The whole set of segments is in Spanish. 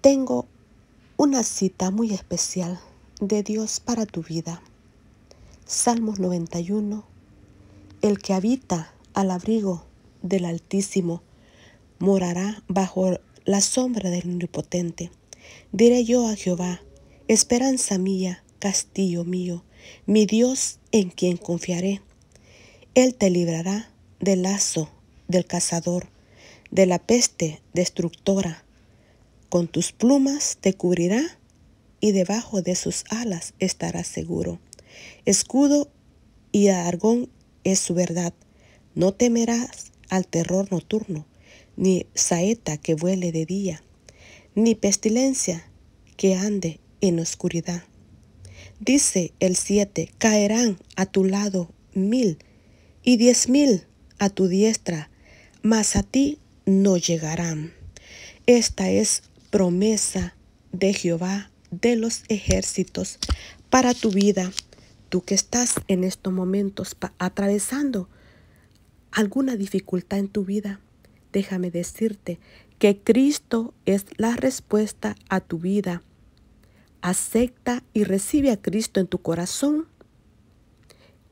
Tengo una cita muy especial de Dios para tu vida. Salmos 91. El que habita al abrigo del Altísimo morará bajo la sombra del Omnipotente. Diré yo a Jehová, esperanza mía, castillo mío, mi Dios en quien confiaré. Él te librará del lazo del cazador de la peste destructora. Con tus plumas te cubrirá y debajo de sus alas estarás seguro. Escudo y argón es su verdad. No temerás al terror nocturno, ni saeta que vuele de día, ni pestilencia que ande en oscuridad. Dice el siete, caerán a tu lado mil y diez mil a tu diestra, mas a ti no llegarán. Esta es promesa de Jehová de los ejércitos para tu vida, tú que estás en estos momentos atravesando alguna dificultad en tu vida. Déjame decirte que Cristo es la respuesta a tu vida. Acepta y recibe a Cristo en tu corazón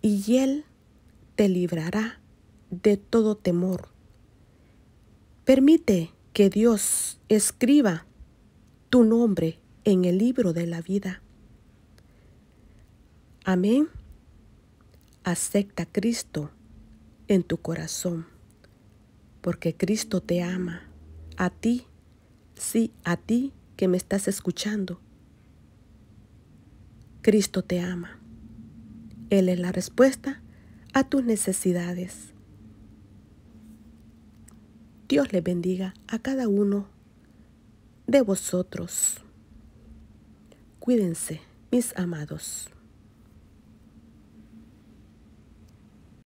y Él te librará de todo temor Permite que Dios escriba tu nombre en el libro de la vida. Amén. Acepta a Cristo en tu corazón, porque Cristo te ama, a ti, sí, a ti que me estás escuchando. Cristo te ama. Él es la respuesta a tus necesidades. Dios les bendiga a cada uno de vosotros. Cuídense, mis amados.